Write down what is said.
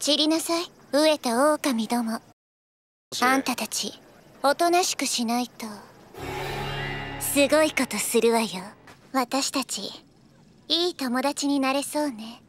散りなさい飢えた狼どもあんたたちおとなしくしないとすごいことするわよ私たちいい友達になれそうね